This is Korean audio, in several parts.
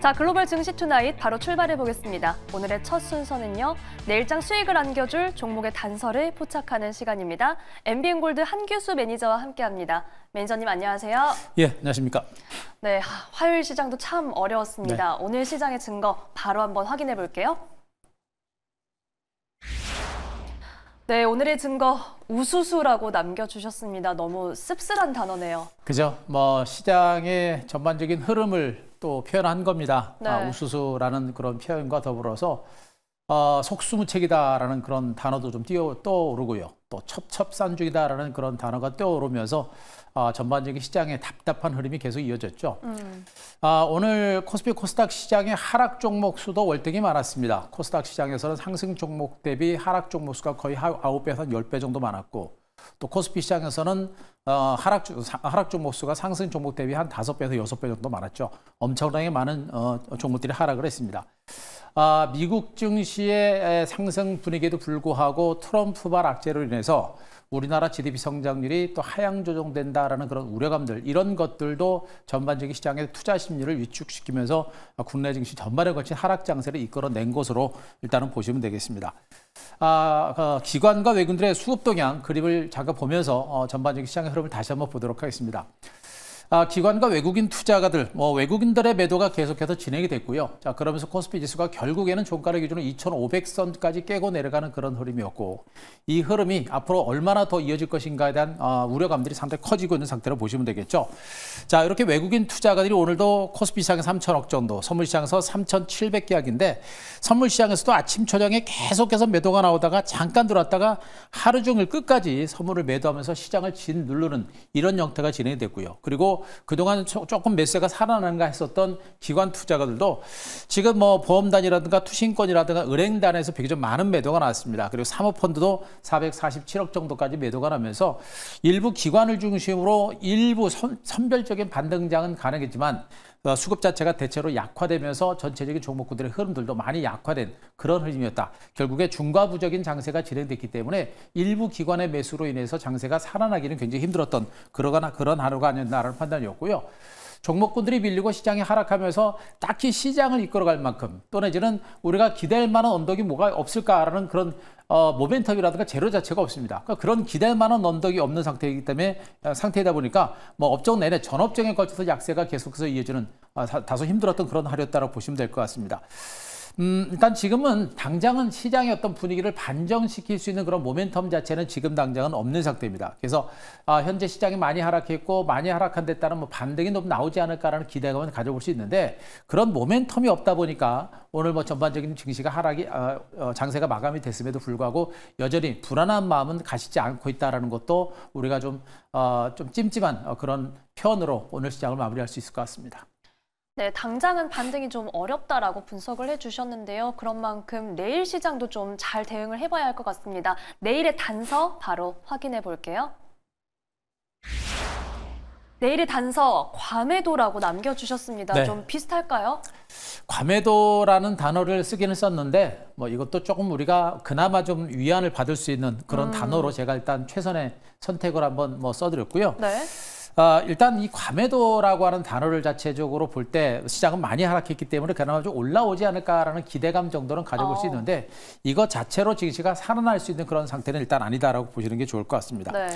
자, 글로벌 증시 투나잇 바로 출발해 보겠습니다. 오늘의 첫 순서는요. 내일장 수익을 안겨줄 종목의 단서를 포착하는 시간입니다. MBN골드 한규수 매니저와 함께합니다. 매니저님 안녕하세요. 예, 안녕하십니까. 네, 화요일 시장도 참 어려웠습니다. 네. 오늘 시장의 증거 바로 한번 확인해 볼게요. 네, 오늘의 증거 우수수라고 남겨주셨습니다. 너무 씁쓸한 단어네요. 그죠. 뭐 시장의 전반적인 흐름을 또 표현한 겁니다. 아, 네. 아, 우수수라는 그런 표현과 더불어서 어, 속수무책이다라는 그런 단어도 좀 뛰어 떠오르고요. 또 첩첩산중이다라는 그런 단어가 떠오르면서 어, 전반적인 시장의 답답한 흐름이 계속 이어졌죠. 음. 아, 오늘 코스피 코스닥 시장의 하락 종목 수도 월등히 많았습니다. 코스닥 시장에서는 상승 종목 대비 하락 종목 수가 거의 아홉 배에서 열 배 정도 많았고 또 코스피 시장에서는 어, 하락, 하락 종목수가 상승 종목 대비 한 다섯 배에서 여섯 배 정도 많았죠. 엄청나게 많은 어, 종목들이 하락을 했습니다. 아, 미국 증시의 상승 분위기에도 불구하고 트럼프발 악재로 인해서 우리나라 GDP 성장률이 또 하향 조정된다라는 그런 우려감들 이런 것들도 전반적인 시장의 투자 심리를 위축시키면서 국내 증시 전반에 걸친 하락 장세를 이끌어낸 것으로 일단은 보시면 되겠습니다. 아, 어, 기관과 외국인들의 수급 동향 그림을 잠깐 보면서 어, 전반적인 시장의 여러분 다시 한번 보도록 하겠습니다. 아, 기관과 외국인 투자가들, 뭐 외국인들의 매도가 계속해서 진행이 됐고요. 자, 그러면서 코스피 지수가 결국에는 종가를 기준으로 2,500선까지 깨고 내려가는 그런 흐름이었고 이 흐름이 앞으로 얼마나 더 이어질 것인가에 대한 아, 우려감들이 상당히 커지고 있는 상태로 보시면 되겠죠. 자, 이렇게 외국인 투자가들이 오늘도 코스피 시장에서 3,000억 정도, 선물 시장에서 3 7 0 0개약인데 선물 시장에서도 아침 저녁에 계속해서 매도가 나오다가 잠깐 들어왔다가 하루 종일 끝까지 선물을 매도하면서 시장을 짓누르는 이런 형태가 진행됐고요. 이 그리고 그동안 조금 몇세가 살아나는가 했었던 기관 투자가들도 지금 뭐 보험단이라든가 투신권이라든가 은행단에서 비교적 많은 매도가 나왔습니다. 그리고 사모펀드도 447억 정도까지 매도가 나면서 일부 기관을 중심으로 일부 선, 선별적인 반등장은 가능했지만 어, 수급 자체가 대체로 약화되면서 전체적인 종목군들의 흐름들도 많이 약화된 그런 흐름이었다. 결국에 중과부적인 장세가 진행됐기 때문에 일부 기관의 매수로 인해서 장세가 살아나기는 굉장히 힘들었던 그러거나 그런 하루가 아닌나라는 판단이었고요. 종목군들이 밀리고 시장이 하락하면서 딱히 시장을 이끌어갈 만큼 또 내지는 우리가 기댈 만한 언덕이 뭐가 없을까라는 그런 어, 모멘텀이라든가 재료 자체가 없습니다. 그러니까 그런 기댈 만한 언덕이 없는 상태이기 때문에 어, 상태이다 보니까 뭐 업종 내내 전업종에 걸쳐서 약세가 계속해서 이어지는 아, 다소 힘들었던 그런 하루였다고 보시면 될 것 같습니다. 음, 일단 지금은 당장은 시장의 어떤 분위기를 반정시킬 수 있는 그런 모멘텀 자체는 지금 당장은 없는 상태입니다. 그래서 아, 현재 시장이 많이 하락했고 많이 하락한 데 따른 뭐 반등이 너무 나오지 않을까라는 기대감을 가져볼 수 있는데 그런 모멘텀이 없다 보니까 오늘 뭐 전반적인 증시가 하락이 어, 어, 장세가 마감이 됐음에도 불구하고 여전히 불안한 마음은 가시지 않고 있다라는 것도 우리가 좀좀 어, 좀 찜찜한 어, 그런 편으로 오늘 시장을 마무리할 수 있을 것 같습니다. 네, 당장은 반등이 좀 어렵다라고 분석을 해주셨는데요. 그런 만큼 내일 시장도 좀 잘 대응을 해봐야 할 것 같습니다. 내일의 단서 바로 확인해 볼게요. 내일의 단서 과매도라고 남겨주셨습니다. 네. 좀 비슷할까요? 과매도라는 단어를 쓰기는 썼는데 뭐 이것도 조금 우리가 그나마 좀 위안을 받을 수 있는 그런 음. 단어로 제가 일단 최선의 선택을 한번 뭐 써드렸고요. 네. 어, 일단 이 과매도라고 하는 단어를 자체적으로 볼 때 시장은 많이 하락했기 때문에 그나마 좀 올라오지 않을까라는 기대감 정도는 가져볼 어. 수 있는데 이거 자체로 증시가 살아날 수 있는 그런 상태는 일단 아니다라고 보시는 게 좋을 것 같습니다. 네.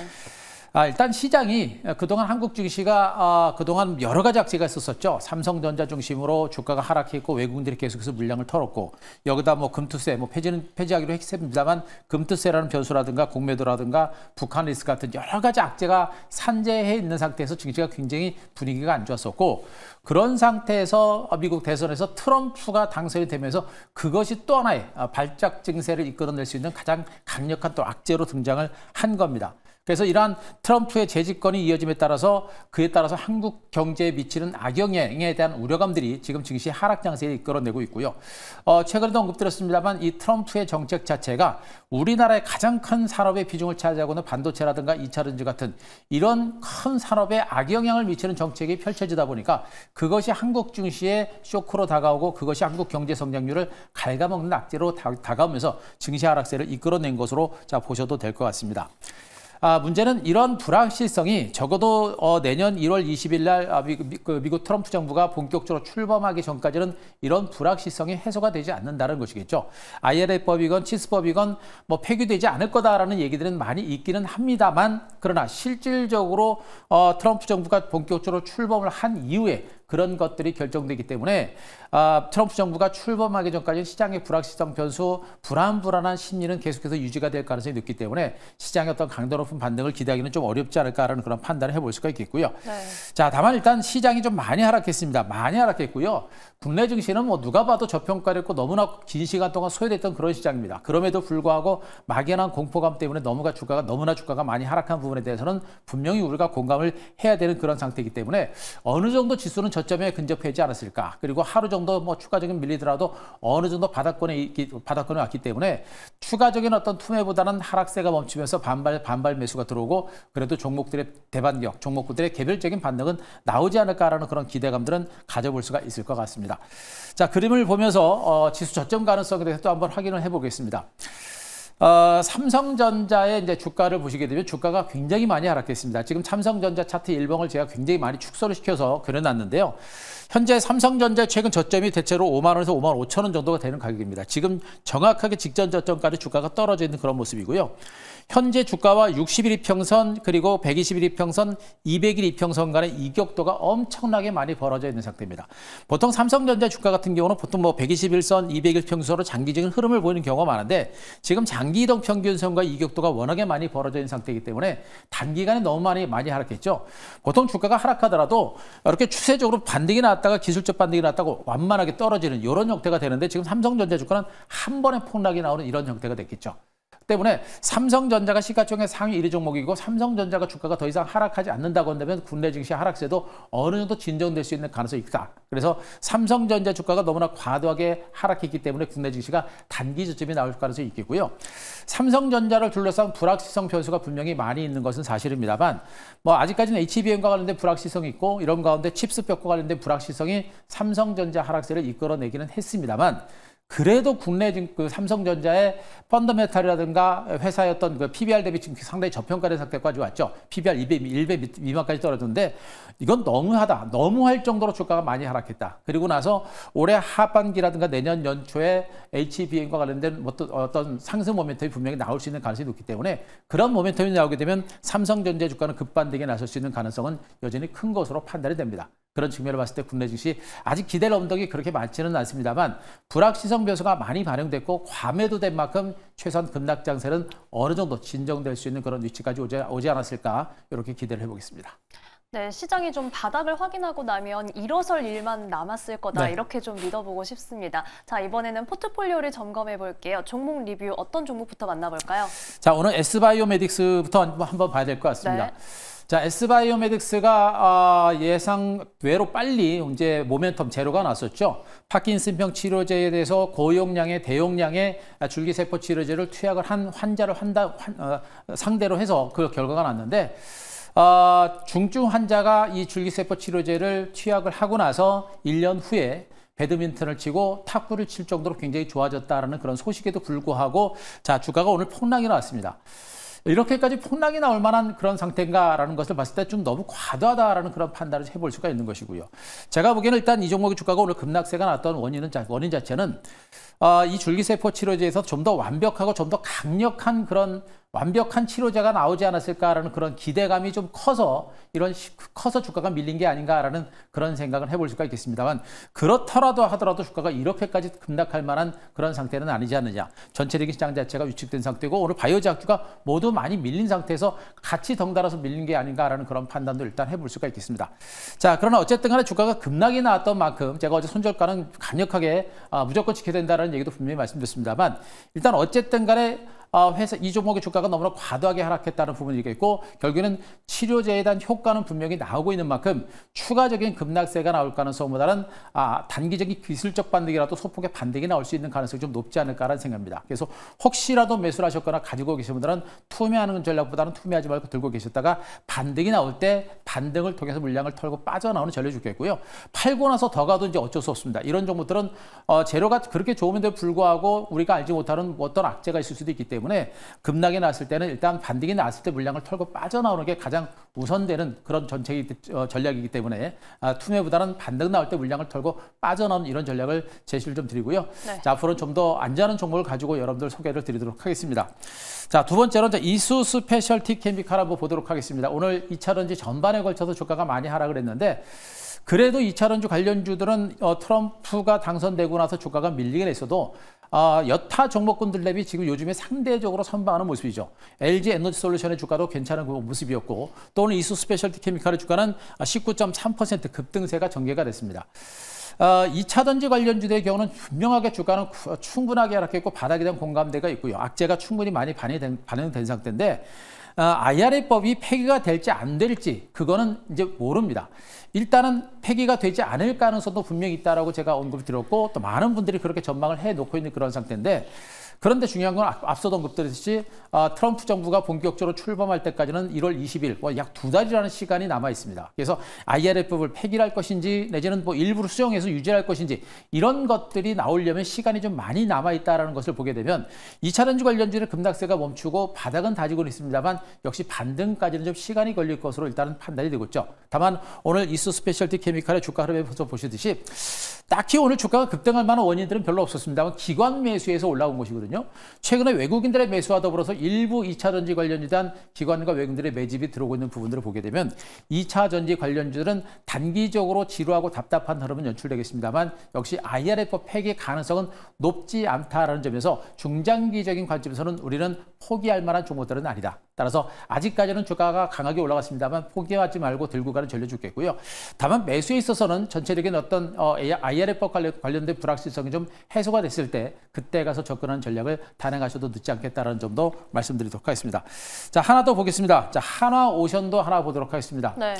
아, 일단 시장이 그동안 한국 증시가 아, 그동안 여러 가지 악재가 있었었죠. 삼성전자 중심으로 주가가 하락했고 외국인들이 계속해서 물량을 털었고 여기다 뭐 금투세, 뭐 폐지는 폐지하기로 했습니다만 금투세라는 변수라든가 공매도라든가 북한 리스크 같은 여러 가지 악재가 산재해 있는 상태에서 증시가 굉장히 분위기가 안 좋았었고 그런 상태에서 미국 대선에서 트럼프가 당선이 되면서 그것이 또 하나의 발작 증세를 이끌어낼 수 있는 가장 강력한 또 악재로 등장을 한 겁니다. 그래서 이러한 트럼프의 재집권이 이어짐에 따라서 그에 따라서 한국 경제에 미치는 악영향에 대한 우려감들이 지금 증시 하락 장세에 이끌어내고 있고요. 어, 최근에도 언급드렸습니다만 이 트럼프의 정책 자체가 우리나라의 가장 큰 산업의 비중을 차지하고 있는 반도체라든가 이차전지 같은 이런 큰 산업에 악영향을 미치는 정책이 펼쳐지다 보니까 그것이 한국 증시에 쇼크로 다가오고 그것이 한국 경제 성장률을 갉아먹는 악재로 다, 가오면서 증시 하락세를 이끌어낸 것으로 자 보셔도 될 것 같습니다. 아, 문제는 이런 불확실성이 적어도 어, 내년 1월 20일 날 아, 미, 그 미국 트럼프 정부가 본격적으로 출범하기 전까지는 이런 불확실성이 해소가 되지 않는다는 것이겠죠. IRA법이건 치스법이건 뭐 폐기되지 않을 거다라는 얘기들은 많이 있기는 합니다만 그러나 실질적으로 어, 트럼프 정부가 본격적으로 출범을 한 이후에 그런 것들이 결정되기 때문에 아, 트럼프 정부가 출범하기 전까지 시장의 불확실성 변수, 불안불안한 심리는 계속해서 유지가 될 가능성이 높기 때문에 시장의 어떤 강도 높은 반등을 기대하기는 좀 어렵지 않을까라는 그런 판단을 해볼 수가 있겠고요. 네. 자, 다만 일단 시장이 좀 많이 하락했습니다. 많이 하락했고요. 국내 증시는 뭐 누가 봐도 저평가됐고 너무나 긴 시간 동안 소외됐던 그런 시장입니다. 그럼에도 불구하고 막연한 공포감 때문에 너무나 주가가 너무나 주가가 많이 하락한 부분에 대해서는 분명히 우리가 공감을 해야 되는 그런 상태이기 때문에 어느 정도 지수는 저 저점에 근접하지 않았을까. 그리고 하루 정도 뭐 추가적인 밀리더라도 어느 정도 바닥권에 있기, 바닥권에 왔기 때문에 추가적인 어떤 투매보다는 하락세가 멈추면서 반발 반발 매수가 들어오고 그래도 종목들의 대반격, 종목들의 개별적인 반등은 나오지 않을까라는 그런 기대감들은 가져볼 수가 있을 것 같습니다. 자, 그림을 보면서 어, 지수 저점 가능성에 대해서 또 한번 확인을 해보겠습니다. 어, 삼성전자의 이제 주가를 보시게 되면 주가가 굉장히 많이 하락했습니다. 지금 삼성전자 차트 일봉을 제가 굉장히 많이 축소를 시켜서 그려놨는데요. 현재 삼성전자 최근 저점이 대체로 5만 원에서 5만 5천 원 정도가 되는 가격입니다. 지금 정확하게 직전 저점까지 주가가 떨어져 있는 그런 모습이고요. 현재 주가와 60일 이평선 그리고 120일 이평선, 200일 이평선 간의 이격도가 엄청나게 많이 벌어져 있는 상태입니다. 보통 삼성전자 주가 같은 경우는 보통 뭐 121선, 200일 평선으로 장기적인 흐름을 보이는 경우가 많은데 지금 장기 이동 평균선과 이격도가 워낙에 많이 벌어져 있는 상태이기 때문에 단기간에 너무 많이 많이 하락했죠. 보통 주가가 하락하더라도 이렇게 추세적으로 반등이 나왔다가 기술적 반등이 나왔다고 완만하게 떨어지는 이런 형태가 되는데 지금 삼성전자 주가는 한 번에 폭락이 나오는 이런 형태가 됐겠죠. 때문에 삼성전자가 시가총액 상위 1위 종목이고 삼성전자가 주가가 더 이상 하락하지 않는다고 한다면 국내 증시 하락세도 어느 정도 진정될 수 있는 가능성이 있다. 그래서 삼성전자 주가가 너무나 과도하게 하락했기 때문에 국내 증시가 단기 저점이 나올 가능성이 있겠고요. 삼성전자를 둘러싼 불확실성 변수가 분명히 많이 있는 것은 사실입니다만 뭐 아직까지는 HBM과 관련된 불확실성이 있고 이런 가운데 칩스벽과 관련된 불확실성이 삼성전자 하락세를 이끌어내기는 했습니다만 그래도 국내 지금 그 삼성전자의 펀더메탈이라든가 회사의 어떤 그 PBR 대비 지금 상당히 저평가된 상태까지 왔죠. PBR 200, 100 미만까지 떨어졌는데 이건 너무하다. 너무할 정도로 주가가 많이 하락했다. 그리고 나서 올해 하반기라든가 내년 연초에 HBM과 e 관련된 뭐 어떤, 상승 모멘텀이 분명히 나올 수 있는 가능성이 높기 때문에 그런 모멘텀이 나오게 되면 삼성전자 주가는 급반등에 나설 수 있는 가능성은 여전히 큰 것으로 판단이 됩니다. 그런 측면을 봤을 때 국내 증시 아직 기댈 엄덕이 그렇게 많지는 않습니다만 불확실성 변수가 많이 반영됐고 과매도된 만큼 최소한 급락 장세는 어느 정도 진정될 수 있는 그런 위치까지 오지, 오지 않았을까 이렇게 기대를 해보겠습니다. 네, 시장이 좀 바닥을 확인하고 나면 일어설 일만 남았을 거다 네. 이렇게 좀 믿어보고 싶습니다. 자 이번에는 포트폴리오를 점검해 볼게요. 종목 리뷰 어떤 종목부터 만나볼까요? 자 오늘 S바이오메딕스부터 한번 봐야 될 것 같습니다. 네. 자, 에스바이오메딕스가 아, 예상 외로 빨리 이제 모멘텀 제로가 났었죠. 파킨슨병 치료제에 대해서 고용량의 대용량의 줄기세포 치료제를 투약을 한 환자를 환다, 환, 어, 상대로 해서 그 결과가 났는데 어, 중증 환자가 이 줄기세포 치료제를 투약을 하고 나서 1년 후에 배드민턴을 치고 탁구를 칠 정도로 굉장히 좋아졌다라는 그런 소식에도 불구하고 자 주가가 오늘 폭락이 나왔습니다. 이렇게까지 폭락이 나올 만한 그런 상태인가라는 것을 봤을 때 좀 너무 과도하다라는 그런 판단을 해볼 수가 있는 것이고요. 제가 보기에는 일단 이 종목의 주가가 오늘 급락세가 났던 원인은 원인 자체는 어, 이 줄기세포 치료제에서 좀 더 완벽하고 좀 더 강력한 그런 완벽한 치료제가 나오지 않았을까라는 그런 기대감이 좀 커서 이런 커서 주가가 밀린 게 아닌가라는 그런 생각을 해볼 수가 있겠습니다만 그렇더라도 하더라도 주가가 이렇게까지 급락할 만한 그런 상태는 아니지 않느냐 전체적인 시장 자체가 위축된 상태고 오늘 바이오제 약주가 모두 많이 밀린 상태에서 같이 덩달아서 밀린 게 아닌가라는 그런 판단도 일단 해볼 수가 있겠습니다 자 그러나 어쨌든 간에 주가가 급락이 나왔던 만큼 제가 어제 손절가는 강력하게 아, 무조건 지켜야 된다는 얘기도 분명히 말씀드렸습니다만 일단 어쨌든 간에 아, 회사 이 종목의 주가가 주가가 너무나 과도하게 하락했다는 부분이 있겠고 결국에는 치료제에 대한 효과는 분명히 나오고 있는 만큼 추가적인 급락세가 나올 가능성보다는 아, 단기적인 기술적 반등이라도 소폭의 반등이 나올 수 있는 가능성이 좀 높지 않을까라는 생각입니다. 그래서 혹시라도 매수를 하셨거나 가지고 계신 분들은 투매하는 전략보다는 투매하지 말고 들고 계셨다가 반등이 나올 때 반등을 통해서 물량을 털고 빠져나오는 전략이 좋겠고요. 팔고 나서 더 가도 이제 어쩔 수 없습니다. 이런 종목들은 어, 재료가 그렇게 좋음에도 불구하고 우리가 알지 못하는 어떤 악재가 있을 수도 있기 때문에 급락이 나 났을 때는 일단 반등이 났을 때 물량을 털고 빠져나오는 게 가장 우선되는 그런 전책이, 어, 전략이기 때문에 아, 투매보다는 반등 나올 때 물량을 털고 빠져나오는 이런 전략을 제시를 좀 드리고요. 네. 자, 앞으로좀 더 안전한 종목을 가지고 여러분들 소개를 드리도록 하겠습니다. 자, 두 번째로 자, 이수 스페셜티 케미칼 한번 보도록 하겠습니다. 오늘 이차전지 전반에 걸쳐서 주가가 많이 하락을 했는데 그래도 이차전지 관련주들은 어, 트럼프가 당선되고 나서 주가가 밀리긴 했어도 아, 여타 종목군들 대비 지금 요즘에 상대적으로 선방하는 모습이죠. LG 에너지 솔루션의 주가도 괜찮은 그 모습이었고 또 오늘 이수 스페셜티 케미칼의 주가는 19.3% 급등세가 전개가 됐습니다. 어, 아, 2차 전지 관련주들의 경우는 분명하게 주가는 충분하게 하락했고 바닥에 대한 공감대가 있고요. 악재가 충분히 많이 반영된, 반영된 상태인데 IRA법이 어, 폐기가 될지 안 될지 그거는 이제 모릅니다. 일단은 폐기가 되지 않을 가능성도 분명히 있다라고 제가 언급을 드렸고 또 많은 분들이 그렇게 전망을 해놓고 있는 그런 상태인데 그런데 중요한 건 앞서던 것들듯이 아, 트럼프 정부가 본격적으로 출범할 때까지는 1월 20일, 뭐 약두 달이라는 시간이 남아 있습니다. 그래서 IRF를 폐기할 것인지 내지는 뭐 일부를 수용해서 유지할 것인지 이런 것들이 나오려면 시간이 좀 많이 남아 있다는 것을 보게 되면 2차 전지 관련주는 금락세가 멈추고 바닥은 다지고 는 있습니다만 역시 반등까지는 좀 시간이 걸릴 것으로 일단은 판단이 되고 있죠. 다만 오늘 이수 스페셜티 케미칼의 주가 흐름에서 보시듯이 딱히 오늘 주가가 급등할 만한 원인들은 별로 없었습니다만 기관 매수에서 올라온 것이거든요. 있거든요. 최근에 외국인들의 매수와 더불어서 일부 2차 전지 관련주단 기관과 외국인들의 매집이 들어오고 있는 부분들을 보게 되면 2차 전지 관련주들은 단기적으로 지루하고 답답한 흐름은 연출되겠습니다만 역시 IRF 폐기 가능성은 높지 않다라는 점에서 중장기적인 관점에서는 우리는 포기할 만한 종목들은 아니다. 따라서 아직까지는 주가가 강하게 올라갔습니다만 포기하지 말고 들고 가는 전략 좋겠고요. 다만 매수에 있어서는 전체적인 어떤 어, IRF 관련된 불확실성이 좀 해소가 됐을 때 그때 가서 접근하는 전략을 단행하셔도 늦지 않겠다는 점도 말씀드리도록 하겠습니다. 자 하나 더 보겠습니다. 자 하나 오션도 하나 보도록 하겠습니다. 네.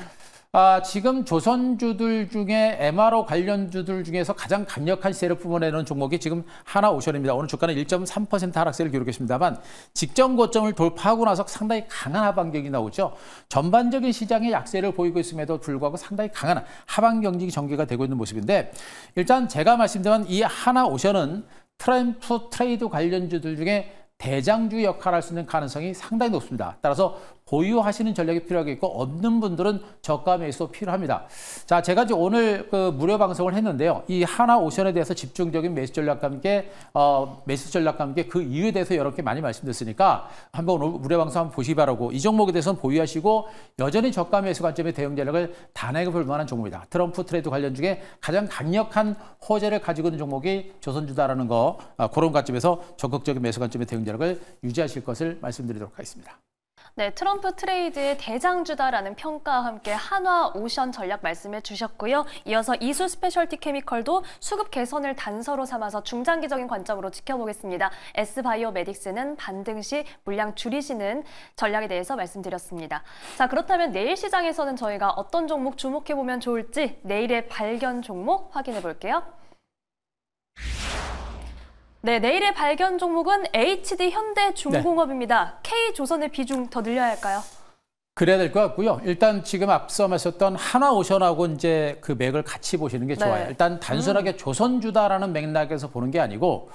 아, 지금 조선주들 중에 MRO 관련주들 중에서 가장 강력한 시세를 뿜어내는 종목이 지금 하나오션입니다. 오늘 주가는 1.3% 하락세를 기록했습니다만 직전 고점을 돌파하고 나서 상당히 강한 하반경이 나오죠. 전반적인 시장의 약세를 보이고 있음에도 불구하고 상당히 강한 하반경직이 전개가 되고 있는 모습인데 일단 제가 말씀드린 이 하나오션은 트램프 트레이드 관련주들 중에 대장주 역할을 할 수 있는 가능성이 상당히 높습니다. 따라서 보유하시는 전략이 필요하겠고 없는 분들은 저가 매수 필요합니다. 자, 제가 이제 오늘 그 무료 방송을 했는데요. 이 하나 오션에 대해서 집중적인 매수 전략과 함께 어, 매수 전략과 함께 그 이유에 대해서 여러분 많이 말씀드렸으니까 한번 무료 방송 한번 보시기 바라고 이 종목에 대해서는 보유하시고 여전히 저가 매수 관점의 대응 전략을 단행해 볼 만한 종목이다. 트럼프 트레이드 관련 중에 가장 강력한 호재를 가지고 있는 종목이 조선주다라는 거 아, 그런 관점에서 적극적인 매수 관점의 대응 전략을 유지하실 것을 말씀드리도록 하겠습니다. 네, 트럼프 트레이드의 대장주다라는 평가와 함께 한화 오션 전략 말씀해 주셨고요. 이어서 이수 스페셜티 케미컬도 수급 개선을 단서로 삼아서 중장기적인 관점으로 지켜보겠습니다. S바이오 메딕스는 반등 시 물량 줄이시는 전략에 대해서 말씀드렸습니다. 자, 그렇다면 내일 시장에서는 저희가 어떤 종목 주목해보면 좋을지 내일의 발견 종목 확인해 볼게요. 네, 내일의 발견 종목은 HD 현대중공업입니다. 네. K조선의 비중 더 늘려야 할까요? 그래야 될 것 같고요. 일단 지금 앞서 말씀하던 하나오션하고 이제 그 맥을 같이 보시는 게 네. 좋아요. 네. 일단 단순하게 음. 조선주다라는 맥락에서 보는 게 아니고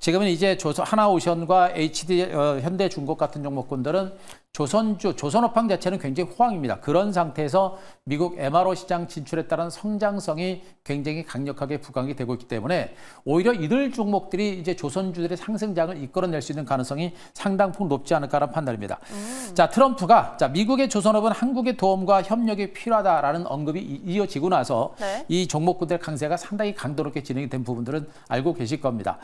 지금은 이제 조선 하나오션과 HD 어, 현대중국 같은 종목군들은 조선주 조선업황 자체는 굉장히 호황입니다. 그런 상태에서 미국 MRO 시장 진출에 따른 성장성이 굉장히 강력하게 부각이 되고 있기 때문에 오히려 이들 종목들이 이제 조선주들의 상승장을 이끌어낼 수 있는 가능성이 상당폭 높지 않을까라는 판단입니다. 음. 자 트럼프가 자 미국의 조선업은 한국의 도움과 협력이 필요하다라는 언급이 이어지고 나서 네. 이 종목군들의 강세가 상당히 강도롭게 진행이 된 부분들은 알고 계실 겁니다.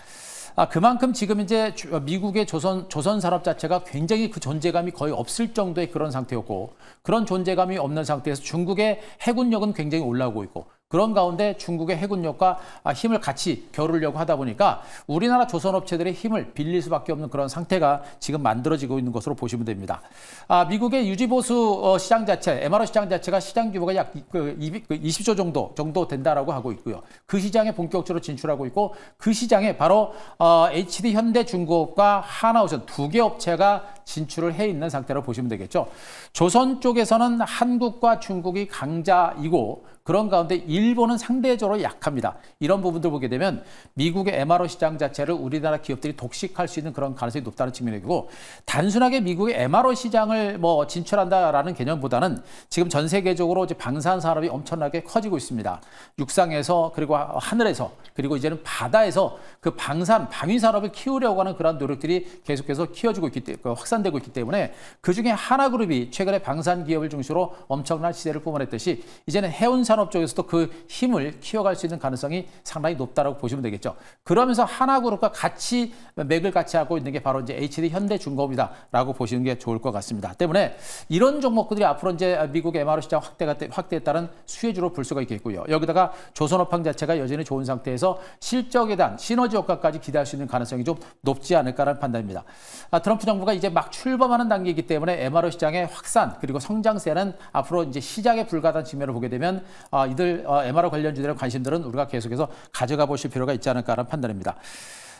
아, 그만큼 지금 이제 어, 미국의 조선 조선 산업 자체가 굉장히 그 존재감이 거의 없을 정도의 그런 상태였고 그런 존재감이 없는 상태에서 중국의 해군력은 굉장히 올라오고 있고 그런 가운데 중국의 해군력과 아, 힘을 같이 겨루려고 하다 보니까 우리나라 조선업체들의 힘을 빌릴 수밖에 없는 그런 상태가 지금 만들어지고 있는 것으로 보시면 됩니다. 아, 미국의 유지보수 어, 시장 자체, MRO 시장 자체가 시장 규모가 약 20조 그 그 정도 정도 된다라고 하고 있고요. 그 시장에 본격적으로 진출하고 있고 그 시장에 바로 어, HD 현대중공과 하나오션 두 개 업체가 진출을 해 있는 상태로 보시면 되겠죠. 조선 쪽에서는 한국과 중국이 강자이고 그런 가운데 일 일본은 상대적으로 약합니다. 이런 부분들 보게 되면 미국의 MRO 시장 자체를 우리나라 기업들이 독식할 수 있는 그런 가능성이 높다는 측면이고 단순하게 미국의 MRO 시장을 뭐 진출한다라는 개념보다는 지금 전 세계적으로 이제 방산 산업이 엄청나게 커지고 있습니다. 육상에서 그리고 하늘에서 그리고 이제는 바다에서 그 방산 방위 산업을 키우려고 하는 그런 노력들이 계속해서 키워지고 있기 때문에 그 확산되고 있기 때문에 그 중에 하나그룹이 최근에 방산 기업을 중심으로 엄청난 시대를 뿜어냈듯이 이제는 해운 산업 쪽에서도 그 힘을 키워갈 수 있는 가능성이 상당히 높다라고 보시면 되겠죠. 그러면서 하나그룹과 같이 맥을 같이 하고 있는 게 바로 이제 HD 현대중공업이다라고 보시는 게 좋을 것 같습니다. 때문에 이런 종목들이 앞으로 이제 미국 MR 시장 확대가 확대에 따른 수혜주로 볼 수가 있겠고요. 여기다가 조선업황 자체가 여전히 좋은 상태에서 실적에 대한 시너지 효과까지 기대할 수 있는 가능성이 좀 높지 않을까라는 판단입니다. 아, 트럼프 정부가 이제 막 출범하는 단계이기 때문에 MR 시장의 확산 그리고 성장세는 앞으로 이제 시작에 불과한 측면을 보게 되면 아, 이들 어, m r 관련 주제에 관심들은 우리가 계속해서 가져가 보실 필요가 있지 않을까라는 판단입니다.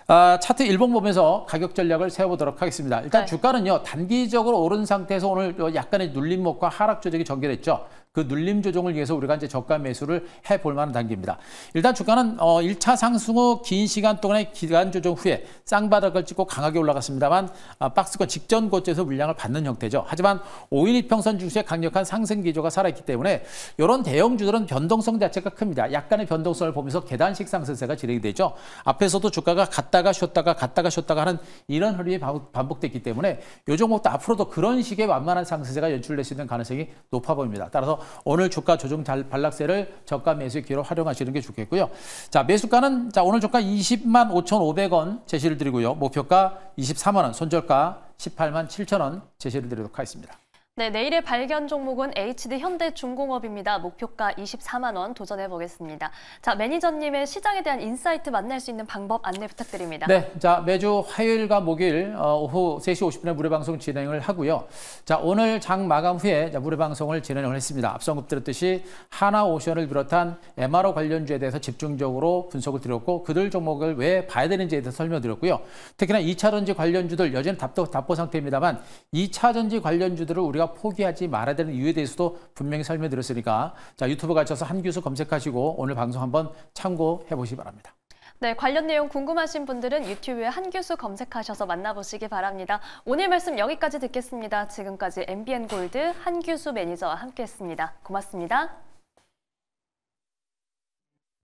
아, 차트 1번 보면서 가격 전략을 세워보도록 하겠습니다. 일단 네. 주가는요 단기적으로 오른 상태에서 오늘 약간의 눌림목과 하락 조정이 전개됐죠. 그 눌림 조정을 위해서 우리가 이제 저가 매수를 해볼 만한 단계입니다. 일단 주가는 어 1차 상승 후 긴 시간 동안의 기간 조정 후에 쌍바닥을 찍고 강하게 올라갔습니다만 아, 박스권 직전 고점에서 물량을 받는 형태죠. 하지만 5인 1평선 중수의 강력한 상승 기조가 살아있기 때문에 이런 대형주들은 변동성 자체가 큽니다. 약간의 변동성을 보면서 계단식 상승세가 진행이 되죠. 앞에서도 주가가 갔다가 쉬었다가 갔다가 쉬었다가 하는 이런 흐름이 반복됐기 때문에 요 종목도 앞으로도 그런 식의 완만한 상승세가 연출될 수 있는 가능성이 높아 보입니다. 따라서 오늘 주가 조정 잘발락세를 저가 매수 의 기로 회 활용하시는 게 좋겠고요. 자, 매수가는 자, 오늘 주가 20만 5,500원 제시를 드리고요. 목표가 23만 원, 손절가 18만 7천 원 제시를 드리도록 하겠습니다. 네, 내일의 발견 종목은 HD 현대중공업입니다. 목표가 24만 원 도전해 보겠습니다. 자, 매니저님의 시장에 대한 인사이트 만날 수 있는 방법 안내 부탁드립니다. 네, 자 매주 화요일과 목요일 어, 오후 3시 50분에 무료방송 진행을 하고요. 자, 오늘 장 마감 후에 무료방송을 진행을 했습니다. 앞선 급들었듯이 하나오션을 비롯한 MRO 관련주에 대해서 집중적으로 분석을 드렸고 그들 종목을 왜 봐야 되는지에 대해서 설명드렸고요. 특히나 2차전지 관련주들 여전히 답도, 답보 상태입니다만 2차전지 관련주들을 우리가 우리가 포기하지 말아야 되는 이유에 대해서도 분명히 설명해 드렸으니까 자 유튜브 가셔서 한규수 검색하시고 오늘 방송 한번 참고해 보시기 바랍니다. 네, 관련 내용 궁금하신 분들은 유튜브에 한규수 검색하셔서 만나보시기 바랍니다. 오늘 말씀 여기까지 듣겠습니다. 지금까지 MBN 골드 한규수 매니저와 함께했습니다. 고맙습니다.